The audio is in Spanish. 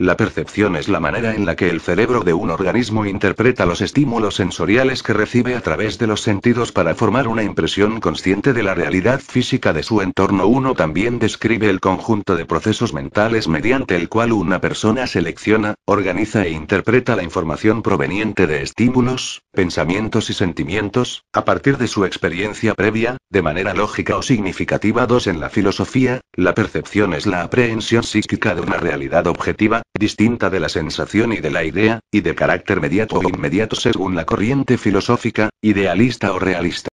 La percepción es la manera en la que el cerebro de un organismo interpreta los estímulos sensoriales que recibe a través de los sentidos para formar una impresión consciente de la realidad física de su entorno. Uno también describe el conjunto de procesos mentales mediante el cual una persona selecciona, organiza e interpreta la información proveniente de estímulos, pensamientos y sentimientos, a partir de su experiencia previa, de manera lógica o significativa. Dos En la filosofía, la percepción es la aprehensión psíquica de una realidad objetiva, distinta de la sensación y de la idea, y de carácter mediato o inmediato según la corriente filosófica, idealista o realista.